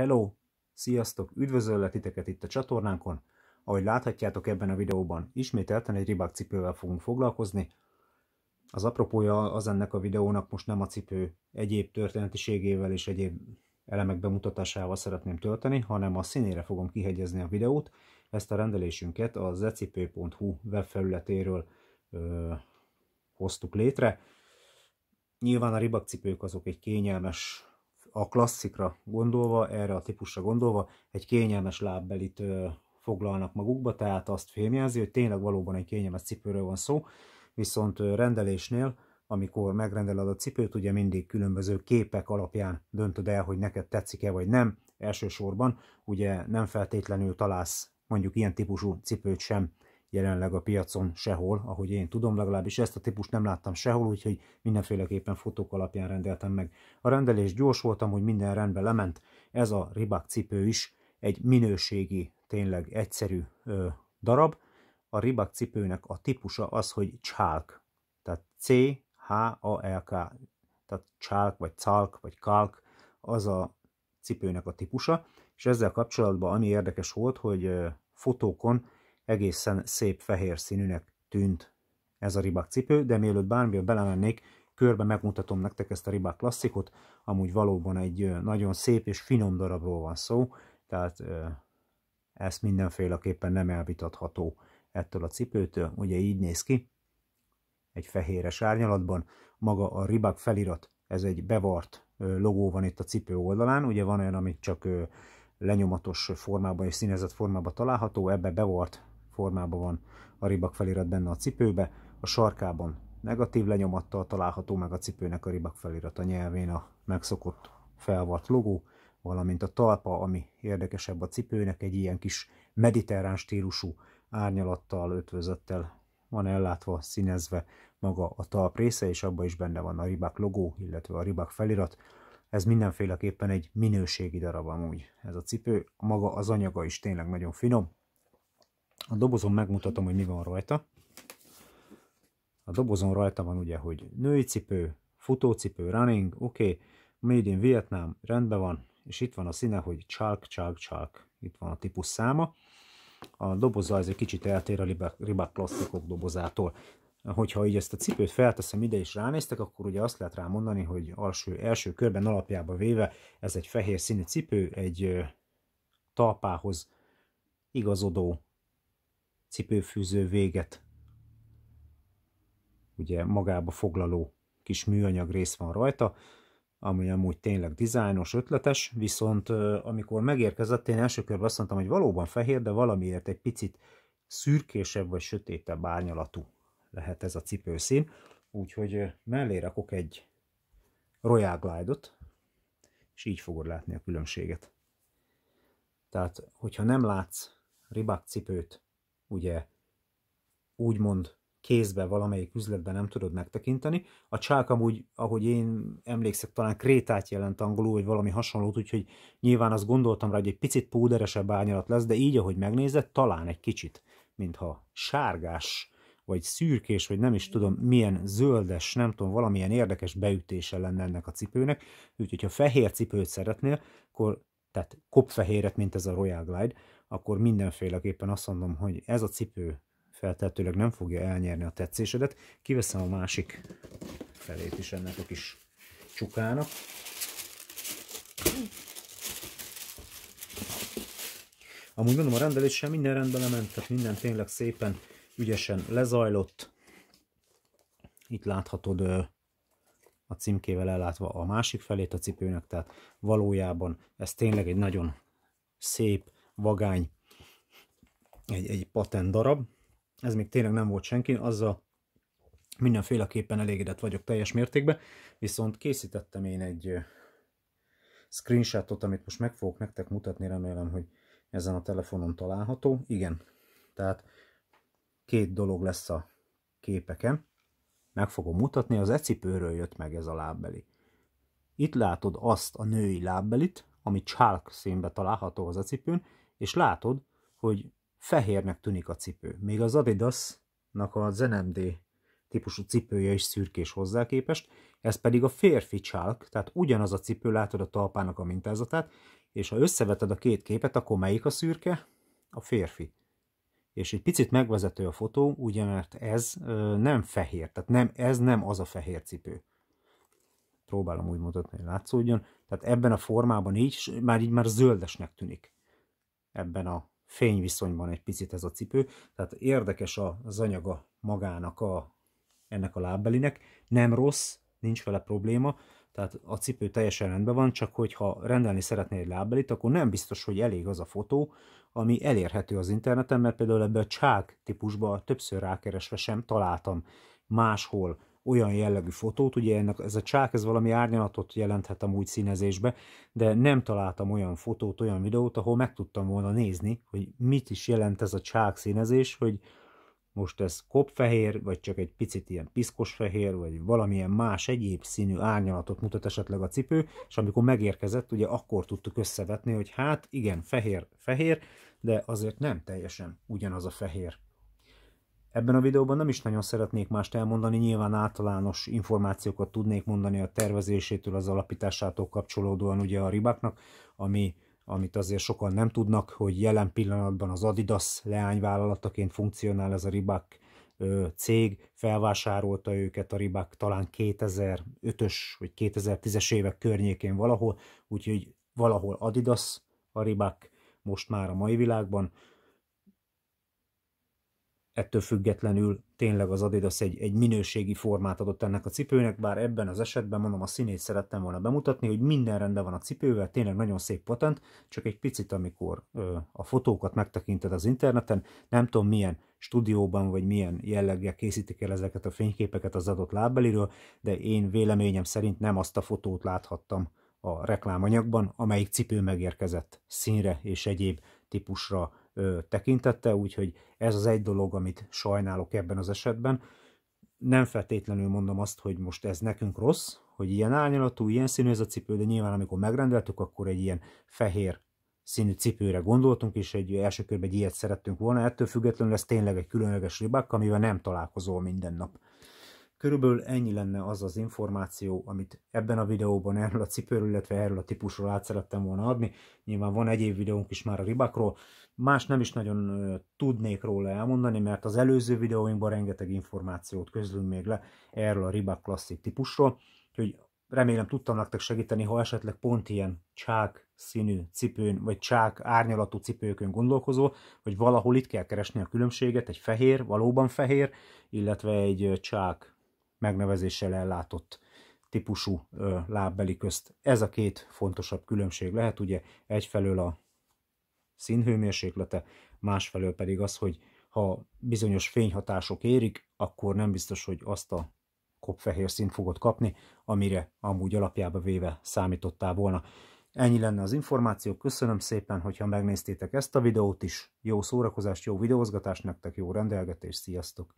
Hello! Sziasztok! Üdvözöllek titeket itt a csatornánkon. Ahogy láthatjátok ebben a videóban, ismételten egy cipővel fogunk foglalkozni. Az apropója az ennek a videónak most nem a cipő egyéb történetiségével és egyéb elemek bemutatásával szeretném tölteni, hanem a színére fogom kihegyezni a videót. Ezt a rendelésünket a zecipő.hu webfelületéről ö, hoztuk létre. Nyilván a ribakcipők azok egy kényelmes a klasszikra gondolva, erre a típusra gondolva, egy kényelmes lábbelit foglalnak magukba, tehát azt fémjelzi, hogy tényleg valóban egy kényelmes cipőről van szó, viszont rendelésnél, amikor megrendeled a cipőt, ugye mindig különböző képek alapján döntöd el, hogy neked tetszik-e vagy nem, elsősorban ugye nem feltétlenül találsz mondjuk ilyen típusú cipőt sem jelenleg a piacon sehol, ahogy én tudom, legalábbis ezt a típust nem láttam sehol, úgyhogy mindenféleképpen fotók alapján rendeltem meg. A rendelés gyors voltam, hogy minden rendbe lement. Ez a ribák cipő is egy minőségi, tényleg egyszerű ö, darab. A ribák cipőnek a típusa az, hogy csálk, tehát C-H-A-L-K, tehát csálk, vagy calk, vagy kalk, az a cipőnek a típusa, és ezzel kapcsolatban ami érdekes volt, hogy fotókon egészen szép fehér színűnek tűnt ez a ribak cipő, de mielőtt bármilyen belemennék, körbe megmutatom nektek ezt a ribak klasszikot, amúgy valóban egy nagyon szép és finom darabról van szó, tehát ez mindenféleképpen nem elvitatható ettől a cipőtől, ugye így néz ki, egy fehéres árnyalatban, maga a ribak felirat, ez egy bevart logó van itt a cipő oldalán, ugye van olyan, amit csak lenyomatos formában és színezett formában található, ebbe bevart formában van a ribak felirat benne a cipőbe, a sarkában negatív lenyomattal található meg a cipőnek a ribak felirat a nyelvén a megszokott felvart logó, valamint a talpa, ami érdekesebb a cipőnek, egy ilyen kis mediterrán stílusú árnyalattal, ötvözettel van ellátva, színezve maga a talp része, és abban is benne van a Ribak logó, illetve a Ribak felirat. Ez mindenféleképpen egy minőségi darab amúgy ez a cipő. Maga az anyaga is tényleg nagyon finom, a dobozon megmutatom, hogy mi van rajta. A dobozon rajta van ugye, hogy női cipő, futócipő, running, oké, okay, made in Vietnam, rendben van, és itt van a színe, hogy chalk, chalk, chalk. Itt van a típus száma. A doboza ez egy kicsit eltér a ribak plastikok dobozától. Hogyha így ezt a cipőt felteszem ide és ránéztek, akkor ugye azt lehet rá mondani, hogy alsó, első körben alapjába véve ez egy fehér színű cipő, egy talpához igazodó cipőfűző véget, ugye magába foglaló kis műanyag rész van rajta, ami amúgy tényleg dizájnos, ötletes, viszont amikor megérkezett, én első körben azt mondtam, hogy valóban fehér, de valamiért egy picit szürkésebb vagy sötétebb árnyalatú lehet ez a cipőszín, úgyhogy mellé rakok egy Royal glide és így fogod látni a különbséget. Tehát, hogyha nem látsz ribák cipőt ugye úgymond kézbe valamelyik üzletben nem tudod megtekinteni. A csák amúgy, ahogy én emlékszek, talán krétát jelent angolul, vagy valami hasonlót, úgyhogy nyilván azt gondoltam rá, hogy egy picit púderesebb árnyalat lesz, de így, ahogy megnézett, talán egy kicsit, mintha sárgás, vagy szürkés, vagy nem is tudom, milyen zöldes, nem tudom, valamilyen érdekes beütése lenne ennek a cipőnek. Úgyhogy, ha fehér cipőt szeretnél, akkor tehát kopfehéret, mint ez a Royal Glide, akkor mindenféleképpen azt mondom, hogy ez a cipő feltehetőleg nem fogja elnyerni a tetszésedet. Kiveszem a másik felét is ennek a kis csukának. Amúgy mondom, a rendelés sem minden rendbe lement, tehát minden tényleg szépen, ügyesen lezajlott. Itt láthatod a címkével ellátva a másik felét a cipőnek, tehát valójában ez tényleg egy nagyon szép, vagány, egy, egy patent darab. Ez még tényleg nem volt senki, azzal mindenféleképpen elégedett vagyok teljes mértékben, viszont készítettem én egy screenshotot, amit most meg fogok nektek mutatni, remélem, hogy ezen a telefonon található. Igen, tehát két dolog lesz a képeken. Meg fogom mutatni, az ecipőről jött meg ez a lábbeli. Itt látod azt a női lábbelit, ami csálk színbe található az ecipőn, és látod, hogy fehérnek tűnik a cipő. Még az Adidasnak a ZNMD típusú cipője is szürkés hozzá képest, ez pedig a férfi csalk, tehát ugyanaz a cipő, látod a talpának a mintázatát, és ha összeveted a két képet, akkor melyik a szürke? A férfi. És egy picit megvezető a fotó, ugye mert ez ö, nem fehér, tehát nem, ez nem az a fehér cipő. Próbálom úgy mutatni, hogy látszódjon. Tehát ebben a formában így, már így már zöldesnek tűnik ebben a fényviszonyban egy picit ez a cipő, tehát érdekes az anyaga magának a, ennek a lábbelinek, nem rossz, nincs vele probléma, tehát a cipő teljesen rendben van, csak hogyha rendelni szeretné egy lábbelit, akkor nem biztos, hogy elég az a fotó, ami elérhető az interneten, mert például ebbe a csák típusba többször rákeresve sem találtam máshol olyan jellegű fotót, ugye ennek, ez a csák, ez valami árnyalatot jelenthet amúgy színezésbe, de nem találtam olyan fotót, olyan videót, ahol meg tudtam volna nézni, hogy mit is jelent ez a csák színezés, hogy most ez kopfehér, vagy csak egy picit ilyen piszkos fehér, vagy valamilyen más egyéb színű árnyalatot mutat esetleg a cipő, és amikor megérkezett, ugye akkor tudtuk összevetni, hogy hát igen, fehér, fehér, de azért nem teljesen ugyanaz a fehér. Ebben a videóban nem is nagyon szeretnék mást elmondani, nyilván általános információkat tudnék mondani a tervezésétől, az alapításától kapcsolódóan ugye a ribáknak, ami, amit azért sokan nem tudnak, hogy jelen pillanatban az Adidas leányvállalataként funkcionál ez a ribák cég, felvásárolta őket a ribák talán 2005-ös vagy 2010-es évek környékén valahol, úgyhogy valahol Adidas a ribák most már a mai világban, ettől függetlenül tényleg az Adidas egy, egy minőségi formát adott ennek a cipőnek, bár ebben az esetben mondom a színét szerettem volna bemutatni, hogy minden rendben van a cipővel, tényleg nagyon szép patent, csak egy picit, amikor ö, a fotókat megtekinted az interneten, nem tudom milyen stúdióban vagy milyen jelleggel készítik el ezeket a fényképeket az adott lábbeliről, de én véleményem szerint nem azt a fotót láthattam a reklámanyagban, amelyik cipő megérkezett színre és egyéb típusra tekintette, úgyhogy ez az egy dolog, amit sajnálok ebben az esetben. Nem feltétlenül mondom azt, hogy most ez nekünk rossz, hogy ilyen árnyalatú, ilyen színű ez a cipő, de nyilván amikor megrendeltük, akkor egy ilyen fehér színű cipőre gondoltunk, és egy első körben egy ilyet szerettünk volna, ettől függetlenül ez tényleg egy különleges ribák, amivel nem találkozol minden nap. Körülbelül ennyi lenne az az információ, amit ebben a videóban erről a cipőről, illetve erről a típusról át szerettem volna adni. Nyilván van egyéb videónk is már a ribakról. Más nem is nagyon tudnék róla elmondani, mert az előző videóinkban rengeteg információt közlünk még le erről a ribak klasszik típusról. Úgyhogy remélem tudtam nektek segíteni, ha esetleg pont ilyen csák színű cipőn, vagy csák árnyalatú cipőkön gondolkozó, hogy valahol itt kell keresni a különbséget, egy fehér, valóban fehér, illetve egy csák megnevezéssel ellátott típusú lábbeli közt. Ez a két fontosabb különbség lehet, ugye egyfelől a színhőmérséklete, másfelől pedig az, hogy ha bizonyos fényhatások érik, akkor nem biztos, hogy azt a kopfehér szint fogod kapni, amire amúgy alapjába véve számítottál volna. Ennyi lenne az információ, köszönöm szépen, hogyha megnéztétek ezt a videót is. Jó szórakozást, jó videózgatást nektek, jó rendelgetést, sziasztok!